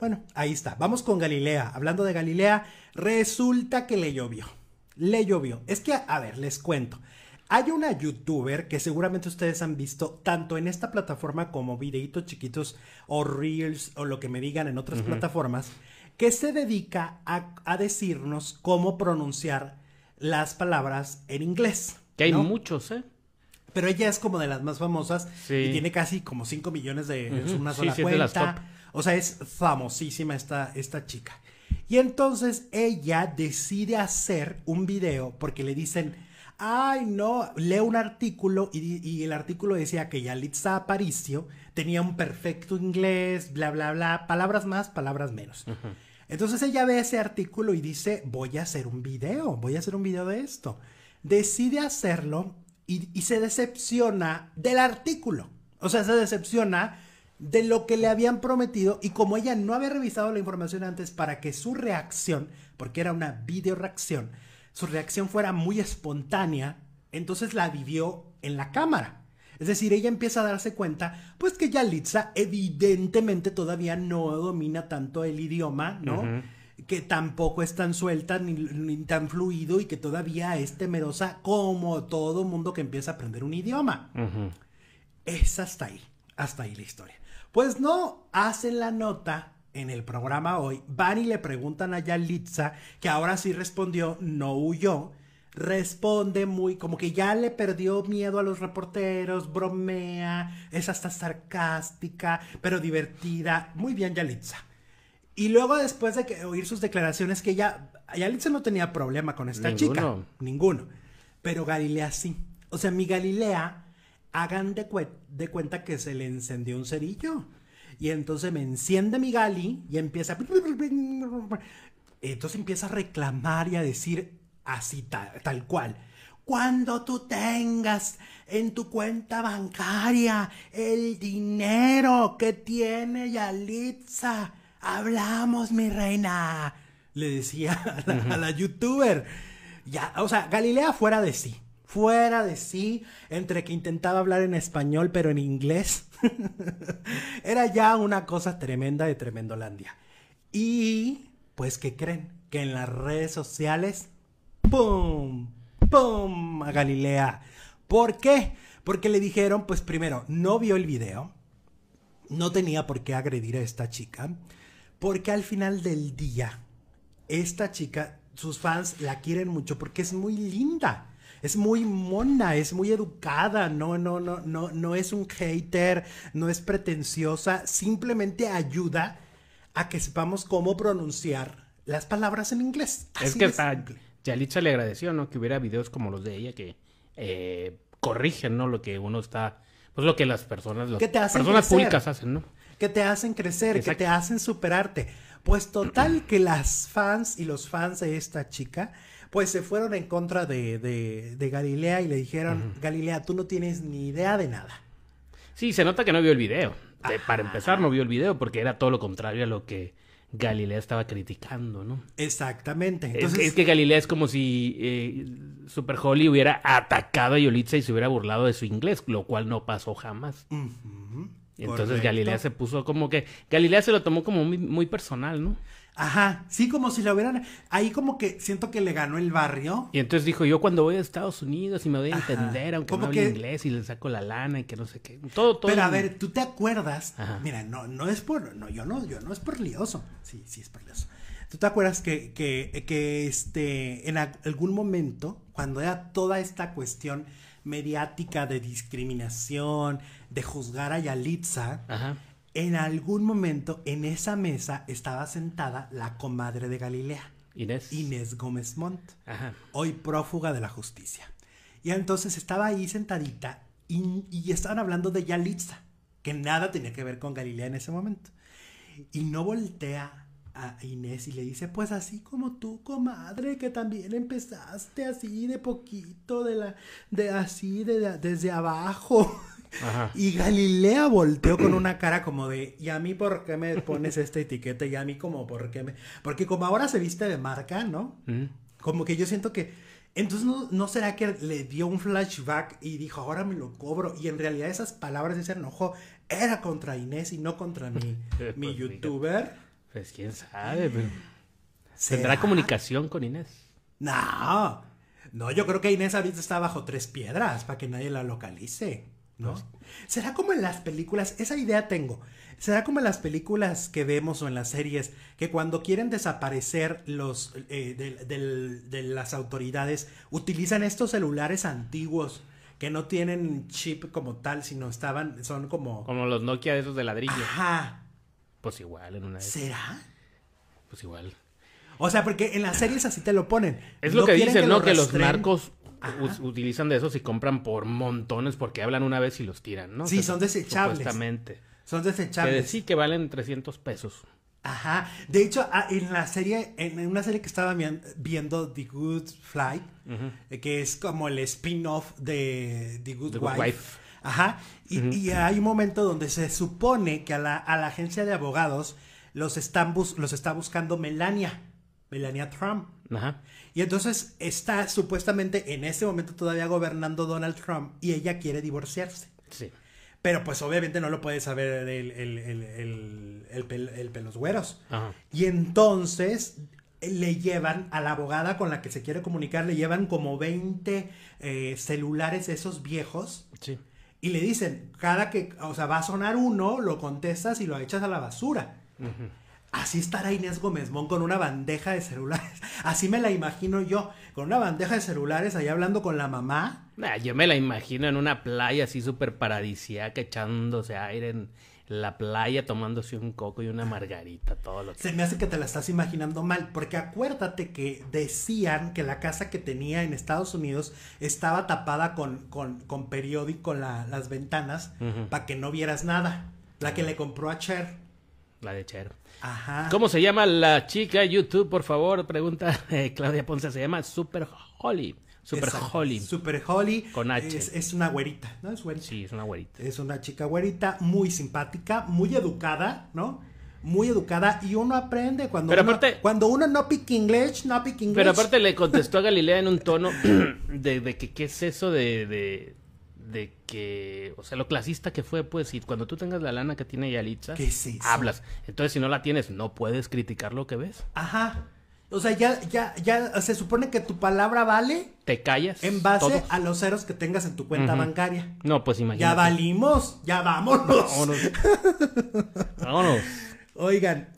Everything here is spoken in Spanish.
Bueno, ahí está. Vamos con Galilea. Hablando de Galilea, resulta que le llovió. Le llovió. Es que, a ver, les cuento. Hay una youtuber que seguramente ustedes han visto tanto en esta plataforma como videitos chiquitos o reels o lo que me digan en otras plataformas que se dedica a, decirnos cómo pronunciar las palabras en inglés. Que hay muchos, ¿eh? Pero ella es como de las más famosas y tiene casi como 5 millones de una sola cuenta. O sea, es famosísima esta, esta chica. Y entonces ella decide hacer un video porque le dicen, ay no, lee un artículo y, el artículo decía que Yalitza Aparicio tenía un perfecto inglés, bla, bla, bla, palabras más, palabras menos. Entonces ella ve ese artículo y dice, voy a hacer un video, voy a hacer un video de esto. Decide hacerlo y, y se decepciona del artículo. O sea, se decepciona de lo que le habían prometido y como ella no había revisado la información antes para que su reacción, porque era una video reacción, su reacción fuera muy espontánea, entonces la vivió en la cámara. Es decir, ella empieza a darse cuenta, pues que Yalitza evidentemente todavía no domina tanto el idioma, ¿no? Que tampoco es tan suelta ni, tan fluido y que todavía es temerosa como todo mundo que empieza a aprender un idioma. Es hasta ahí. Hasta ahí la historia. Pues no hacen la nota en el programa hoy. Van y le preguntan a Yalitza, que ahora sí respondió, no huyó. Responde muy, como que ya le perdió miedo a los reporteros, bromea, es hasta sarcástica, pero divertida. Muy bien, Yalitza. Y luego después de que, oír sus declaraciones, que ella, Yalitza no tenía problema con esta chica, ninguno. Pero Galilea sí. O sea, mi Galilea hagan de, cuenta que se le encendió un cerillo. Y entonces me enciende mi gali y empieza... Entonces empieza a reclamar y a decir así, tal, cual. Cuando tú tengas en tu cuenta bancaria el dinero que tiene Yalitza, hablamos, mi reina. Le decía a la, youtuber. Ya, o sea, Galilea fuera de sí fuera de sí, entre que intentaba hablar en español pero en inglés. Era ya una cosa tremenda de Tremendolandia. Y pues ¿qué creen que en las redes sociales, ¡pum! ¡pum! a Galilea. ¿Por qué? Porque le dijeron, pues primero, no vio el video, no tenía por qué agredir a esta chica, porque al final del día, esta chica, sus fans la quieren mucho porque es muy linda es muy mona, es muy educada, no, no, no, no, no es un hater, no es pretenciosa, simplemente ayuda a que sepamos cómo pronunciar las palabras en inglés. es que ya Yalitza le agradeció, ¿no? Que hubiera videos como los de ella que eh, corrigen, ¿no? Lo que uno está, pues lo que las personas, las personas públicas hacen, ¿no? Que te hacen crecer, que te hacen superarte. Pues total que las fans y los fans de esta chica pues se fueron en contra de, de, Galilea y le dijeron, Galilea, tú no tienes ni idea de nada. Sí, se nota que no vio el video. para empezar, no vio el video porque era todo lo contrario a lo que Galilea estaba criticando, ¿no? Exactamente. Entonces... Es, que Galilea es como si eh, Super Holly hubiera atacado a Yolitza y se hubiera burlado de su inglés, lo cual no pasó jamás. Entonces Galilea se puso como que. Galilea se lo tomó como muy personal, ¿no? Ajá, sí, como si la hubieran. Ahí como que siento que le ganó el barrio. Y entonces dijo: Yo cuando voy a Estados Unidos y me voy a entender, aunque no hable inglés y le saco la lana y que no sé qué. Todo, todo. Pero a ver, tú te acuerdas. Mira, no, no es por. No, yo no, yo no es por lioso. Sí, sí, es por lioso. ¿Tú te acuerdas que, que, este, en algún momento, cuando era toda esta cuestión mediática de discriminación, de juzgar a Yalitza, Ajá en algún momento en esa mesa estaba sentada la comadre de Galilea. Inés. Inés Gómez Montt. Hoy prófuga de la justicia. Y entonces estaba ahí sentadita y, estaban hablando de Yalitza, que nada tenía que ver con Galilea en ese momento. Y no voltea a Inés y le dice, pues así como tú, comadre, que también empezaste así de poquito, de la, de así, desde abajo. Y Galilea volteó con una cara como de, ¿y a mí por qué me pones esta etiqueta? ¿Y a mí como por qué me...? Porque como ahora se viste de marca, ¿no? Mm. Como que yo siento que... Entonces, ¿no, será que le dio un flashback y dijo, ahora me lo cobro? Y en realidad esas palabras, ese enojo, era contra Inés y no contra mi, pues, youtuber. Pues quién sabe, pero... ¿Tendrá comunicación con Inés? No. No, yo creo que Inés ahorita está bajo tres piedras para que nadie la localice. ¿no? Pues, será como en las películas, esa idea tengo. Será como en las películas que vemos o en las series, que cuando quieren desaparecer los eh, de, las autoridades, utilizan estos celulares antiguos que no tienen chip como tal, sino estaban, son como. Como los Nokia de esos de ladrillo. Ajá. Pues igual en una ¿Será? Pues igual. O sea, porque en las series así te lo ponen. Es lo que dicen, ¿no? que los narcos utilizan de esos y compran por montones porque hablan una vez y los tiran, ¿no? Sí, son desechables. Supuestamente. Son desechables. Que sí, que valen 300 pesos. Ajá. De hecho, ah, en la serie, en una serie que estaba viendo, The Good Fly, eh, que es como el spin-off de The Good, Wife. Ajá. Y, hay un momento donde se supone que a la, agencia de abogados los, están los está buscando Melania. Melania Trump. Ajá. Y entonces está supuestamente en ese momento todavía gobernando Donald Trump y ella quiere divorciarse. Sí. Pero pues obviamente no lo puede saber el, el, el, el pelos güeros. Ajá. Y entonces le llevan a la abogada con la que se quiere comunicar, le llevan como 20 eh, celulares esos viejos. Sí. Y le dicen, cada que, o sea, va a sonar uno, lo contestas y lo echas a la basura. Ajá. Así estará Inés Gómez Mon con una bandeja de celulares. Así me la imagino yo, con una bandeja de celulares ahí hablando con la mamá. yo me la imagino en una playa así súper paradisíaca, echándose aire en la playa, tomándose un coco y una margarita, todo lo que... Se me hace que te la estás imaginando mal, porque acuérdate que decían que la casa que tenía en Estados Unidos estaba tapada con, con, periódico, las ventanas, para que no vieras nada. La que le compró a Cher. La de Cher. Ajá. ¿Cómo se llama la chica YouTube? Por favor, pregunta Claudia Ponce. Se llama Super Holly. Super Holly. Super Holly. Con H. Es, una güerita, ¿no? Es güerita. Sí, es una güerita. Es una chica güerita, muy simpática, muy educada, ¿no? Muy educada y uno aprende cuando, Pero uno, cuando uno no pique inglés, no pique inglés. Pero aparte le contestó a Galilea en un tono de, que qué es eso de de que, o sea, lo clasista que fue, pues, y cuando tú tengas la lana que tiene Yalitza, sí. hablas. Entonces, si no la tienes, no puedes criticar lo que ves. Ajá. O sea, ya, ya, ya se supone que tu palabra vale. Te callas. En base a los ceros que tengas en tu cuenta bancaria. No, pues imagínate. Ya valimos, ya vámonos. Vámonos. vámonos. Oigan,